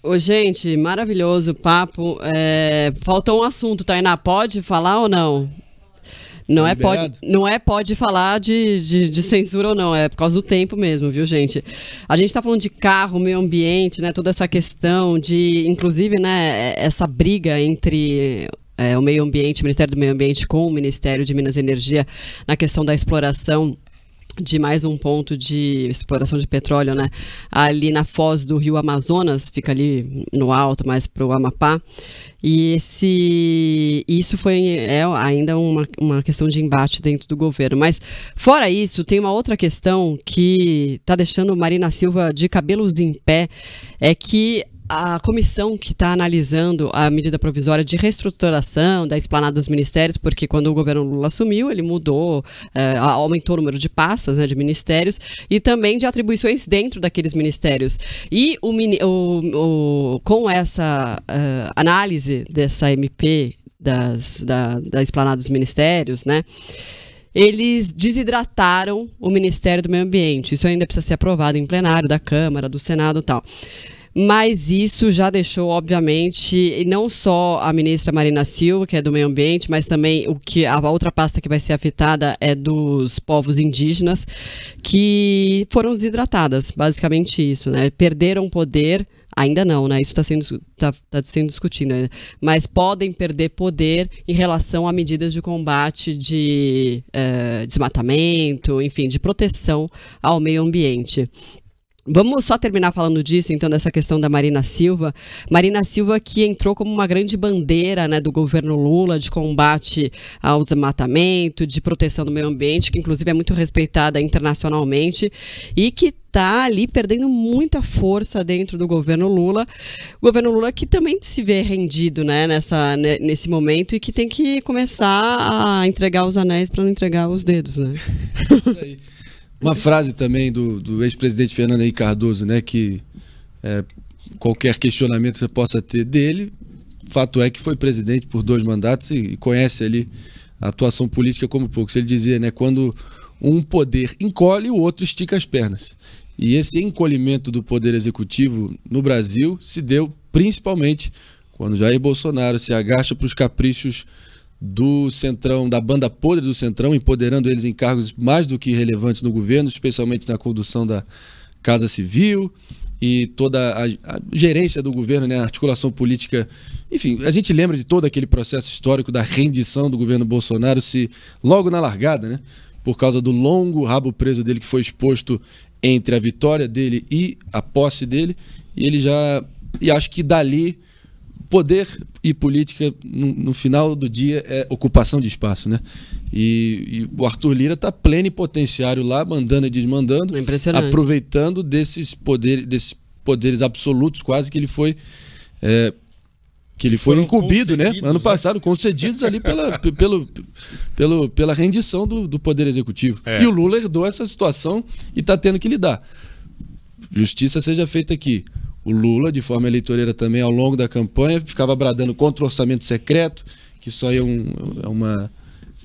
Ô, gente, maravilhoso o papo. É, faltou um assunto, Tainá. Pode falar ou não? Não é, pode, não é pode falar de, de, de, censura ou não, é por causa do tempo mesmo, viu, gente? A gente está falando de carro, meio ambiente, né? Toda essa questão de, inclusive, né, essa briga entre é, o meio ambiente, o Ministério do Meio Ambiente com o Ministério de Minas e Energia na questão da exploração de mais um ponto de exploração de petróleo, né? Ali na foz do rio Amazonas, fica ali no alto, mais para o Amapá. E esse, isso foi é ainda uma, uma questão de embate dentro do governo. Mas, fora isso, tem uma outra questão que está deixando Marina Silva de cabelos em pé: é que a comissão que está analisando a medida provisória de reestruturação da esplanada dos ministérios, porque quando o governo Lula assumiu, ele mudou, é, aumentou o número de pastas né, de ministérios e também de atribuições dentro daqueles ministérios. E o, o, o com essa uh, análise dessa MP das, da, da esplanada dos ministérios, né? eles desidrataram o Ministério do Meio Ambiente. Isso ainda precisa ser aprovado em plenário da Câmara, do Senado e tal. Mas isso já deixou, obviamente, não só a ministra Marina Silva, que é do meio ambiente, mas também o que a outra pasta que vai ser afetada é dos povos indígenas, que foram desidratadas, basicamente isso, né? Perderam poder, ainda não, né? Isso está sendo, tá, tá sendo discutido ainda. Mas podem perder poder em relação a medidas de combate de eh, desmatamento, enfim, de proteção ao meio ambiente. Vamos só terminar falando disso, então, dessa questão da Marina Silva. Marina Silva que entrou como uma grande bandeira né, do governo Lula de combate ao desmatamento, de proteção do meio ambiente, que inclusive é muito respeitada internacionalmente e que está ali perdendo muita força dentro do governo Lula. O governo Lula que também se vê rendido né, nessa, nesse momento e que tem que começar a entregar os anéis para não entregar os dedos. Né? É isso aí. Uma frase também do, do ex-presidente Fernando Henrique Cardoso, né? Que é, qualquer questionamento que você possa ter dele, fato é que foi presidente por dois mandatos e, e conhece ali a atuação política como poucos. Ele dizia, né? Quando um poder encolhe, o outro estica as pernas. E esse encolhimento do poder executivo no Brasil se deu principalmente quando Jair Bolsonaro se agacha para os caprichos do Centrão, da banda podre do Centrão, empoderando eles em cargos mais do que relevantes no governo, especialmente na condução da Casa Civil e toda a, a gerência do governo, né, a articulação política. Enfim, a gente lembra de todo aquele processo histórico da rendição do governo Bolsonaro se logo na largada, né, por causa do longo rabo preso dele que foi exposto entre a vitória dele e a posse dele, e ele já e acho que dali poder e política, no, no, final do dia, é ocupação de espaço, né? E, e o Arthur Lira está plenipotenciário lá, mandando e desmandando, é aproveitando desses, desses poderes absolutos quase que ele foi. É, que ele foi incumbido, né? Ano né? passado, concedidos ali pela, pelo, pelo, pela rendição do, do Poder Executivo. É. E o Lula herdou essa situação e está tendo que lidar. Justiça seja feita aqui o Lula, de forma eleitoreira também, ao longo da campanha, ficava bradando contra o orçamento secreto, que só é, um, é uma.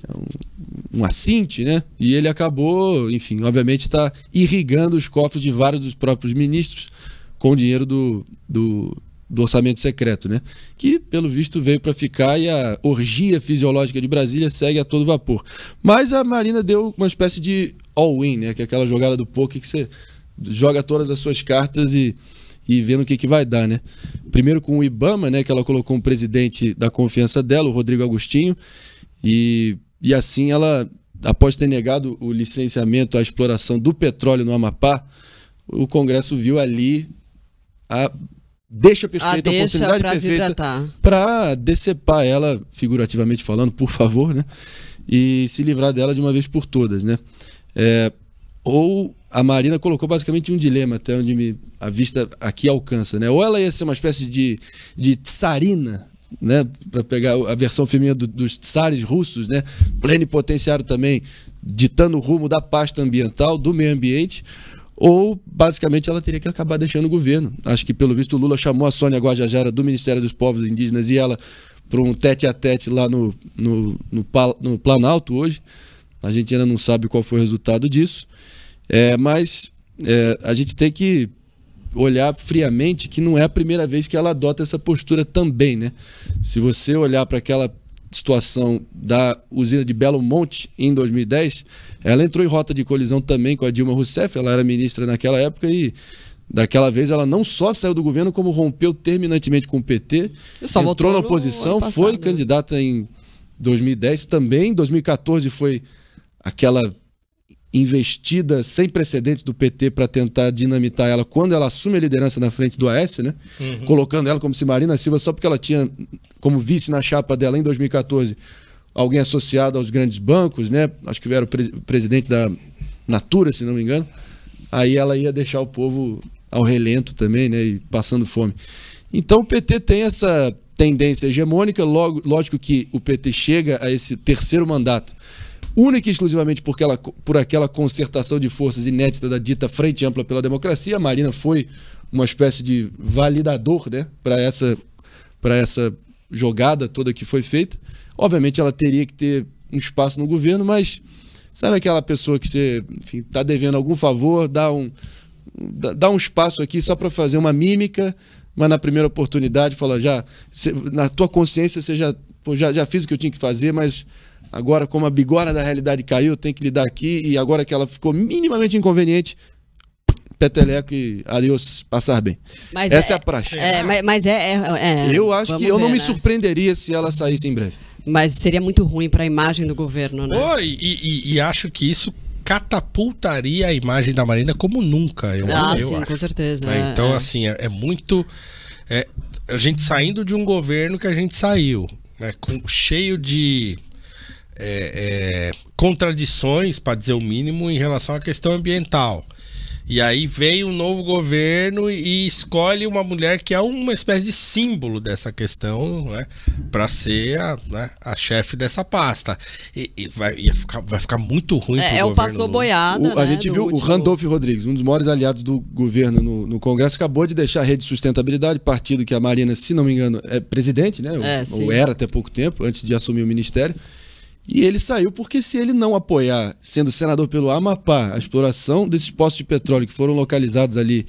É um, um assinte, né? E ele acabou, enfim, obviamente está irrigando os cofres de vários dos próprios ministros com o dinheiro do, do, do orçamento secreto, né? Que, pelo visto, veio para ficar e a orgia fisiológica de Brasília segue a todo vapor. Mas a Marina deu uma espécie de all-in, né? Que é aquela jogada do poker que você joga todas as suas cartas e e vendo o que, que vai dar, né? Primeiro com o Ibama, né? Que ela colocou um presidente da confiança dela, o Rodrigo Agostinho, e, e assim ela, após ter negado o licenciamento à exploração do petróleo no Amapá, o Congresso viu ali a deixa perfeita, a, deixa a oportunidade pra perfeita para decepar ela, figurativamente falando, por favor, né? E se livrar dela de uma vez por todas, né? É, ou a Marina colocou basicamente um dilema até onde me, a vista aqui alcança, né? Ou ela ia ser uma espécie de, de tsarina, né? Para pegar a versão feminina do, dos tsares russos, né? Plenipotenciário também, ditando o rumo da pasta ambiental, do meio ambiente. Ou, basicamente, ela teria que acabar deixando o governo. Acho que, pelo visto, o Lula chamou a Sônia Guajajara do Ministério dos Povos Indígenas e ela para um tete a tete lá no, no, no, no Planalto hoje. A gente ainda não sabe qual foi o resultado disso. É, mas é, a gente tem que olhar friamente que não é a primeira vez que ela adota essa postura também, né? Se você olhar para aquela situação da usina de Belo Monte em 2010, ela entrou em rota de colisão também com a Dilma Rousseff, ela era ministra naquela época e daquela vez ela não só saiu do governo como rompeu terminantemente com o PT, entrou na oposição, foi né? candidata em 2010 também, 2014 foi aquela investida sem precedentes do PT para tentar dinamitar ela quando ela assume a liderança na frente do Aécio, né? Uhum. Colocando ela como se Marina Silva só porque ela tinha como vice na chapa dela em 2014 alguém associado aos grandes bancos, né? Acho que era o pre presidente da Natura, se não me engano. Aí ela ia deixar o povo ao relento também, né? E passando fome. Então o PT tem essa tendência hegemônica, logo, lógico que o PT chega a esse terceiro mandato única e exclusivamente porque ela, por aquela concertação de forças inédita da dita Frente Ampla pela Democracia. A Marina foi uma espécie de validador né, para essa, essa jogada toda que foi feita. Obviamente ela teria que ter um espaço no governo, mas sabe aquela pessoa que você está devendo algum favor, dá um, dá um espaço aqui só para fazer uma mímica, mas na primeira oportunidade fala já, na tua consciência você já, já, já fiz o que eu tinha que fazer, mas Agora, como a bigorna da realidade caiu, tem que lidar aqui. E agora que ela ficou minimamente inconveniente, peteleco e adiós, passar bem. Mas Essa é, é a praxe. É, mas, mas é, é, é, é. Eu acho que eu ver, não me né? surpreenderia se ela saísse em breve. Mas seria muito ruim para a imagem do governo, né? e, e, e acho que isso catapultaria a imagem da Marina como nunca. Eu, ah, eu sim, acho. com certeza. Né, é, então, é. assim, é, é muito. a gente saindo de um governo que a gente saiu, né, com, cheio de é, é, contradições, para dizer o mínimo, em relação à questão ambiental. E aí veio um novo governo e escolhe uma mulher que é uma espécie de símbolo dessa questão, né, para ser a, né, a, chefe dessa pasta. E, e vai, ficar, vai ficar muito ruim. É, é o passou boiada. O, né, a gente viu último... o Randolph Rodrigues, um dos maiores aliados do governo no, no, Congresso, acabou de deixar a rede de sustentabilidade, partido que a Marina, se não me engano, é presidente, né? É, ou era até pouco tempo, antes de assumir o ministério. E ele saiu porque se ele não apoiar, sendo senador pelo Amapá, a exploração desses poços de petróleo que foram localizados ali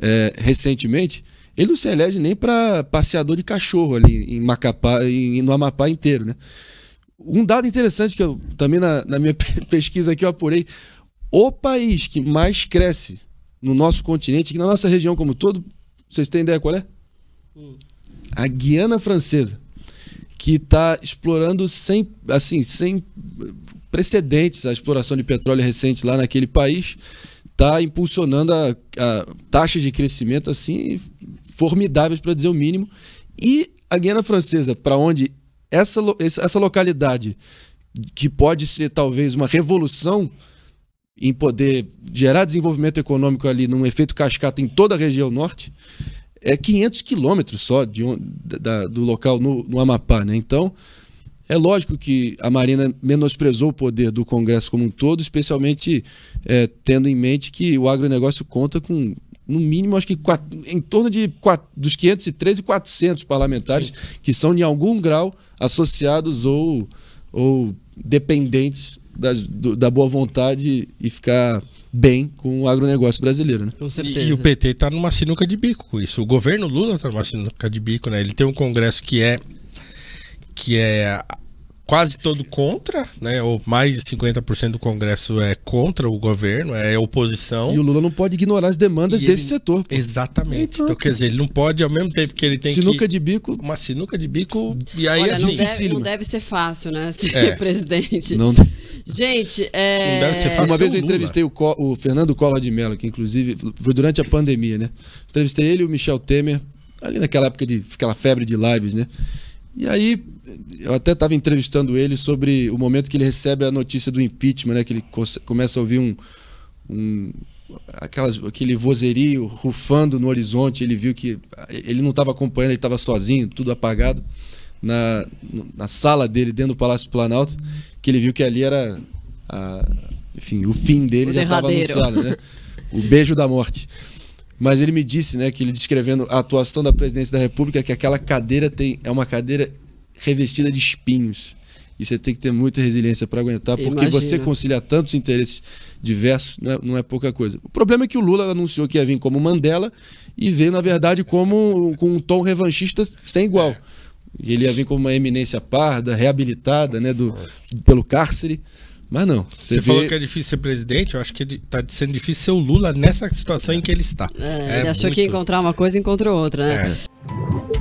é, recentemente, ele não se elege nem para passeador de cachorro ali em Macapá, em, no Amapá inteiro, né? Um dado interessante que eu também na, na minha pesquisa aqui eu apurei, o país que mais cresce no nosso continente, que na nossa região como todo, vocês têm ideia qual é? Hum. A Guiana Francesa que está explorando sem, assim, sem precedentes a exploração de petróleo recente lá naquele país, está impulsionando a, a taxas de crescimento assim formidáveis para dizer o mínimo. E a Guiana Francesa, para onde essa, essa localidade que pode ser talvez uma revolução em poder gerar desenvolvimento econômico ali num efeito cascata em toda a região norte, é 500 quilômetros só de um, da, do local no, no Amapá, né? Então, é lógico que a Marina menosprezou o poder do Congresso como um todo, especialmente é, tendo em mente que o agronegócio conta com, no mínimo, acho que quatro, em torno de quatro, dos 513, 400 parlamentares Sim. que são, em algum grau, associados ou, ou dependentes das, do, da boa vontade e ficar bem com o agronegócio brasileiro. Né? Com certeza. E, e o PT está numa sinuca de bico com isso. O governo Lula está numa sinuca de bico, né? Ele tem um Congresso que é que é quase todo contra, né? Ou mais de 50% do Congresso é contra o governo, é oposição. E o Lula não pode ignorar as demandas e desse ele... setor. Pô. Exatamente. Então, então, quer dizer, ele não pode, ao mesmo tempo que ele tem sinuca que... de bico. Uma sinuca de bico. E aí, Olha, assim. Não deve, não deve ser fácil, né? Ser é. presidente. Não Gente, é... fácil uma vez eu entrevistei o, o Fernando Collor de Mello, que inclusive foi durante a pandemia, né? Entrevistei ele e o Michel Temer, ali naquela época de aquela febre de lives, né? E aí, eu até estava entrevistando ele sobre o momento que ele recebe a notícia do impeachment, né? Que ele começa a ouvir um, um aquelas, aquele vozerio rufando no horizonte. Ele viu que ele não estava acompanhando, ele estava sozinho, tudo apagado na, na sala dele, dentro do Palácio do Planalto, que ele viu que ali era. A, enfim, o fim dele o já estava anunciado, né? O beijo da morte. Mas ele me disse, né, que ele descrevendo a atuação da presidência da República, que aquela cadeira tem, é uma cadeira revestida de espinhos. E você tem que ter muita resiliência para aguentar, porque Imagina. você conciliar tantos interesses diversos não é, não é, pouca coisa. O problema é que o Lula anunciou que ia vir como Mandela e veio, na verdade, como com um tom revanchista sem igual. É. Ele ia vir como uma eminência parda, reabilitada, né, do, pelo cárcere. Mas não. Você, você vê... falou que é difícil ser presidente, eu acho que está sendo difícil ser o Lula nessa situação em que ele está. É, é ele achou muito... que ia encontrar uma coisa e encontrou outra, né? É.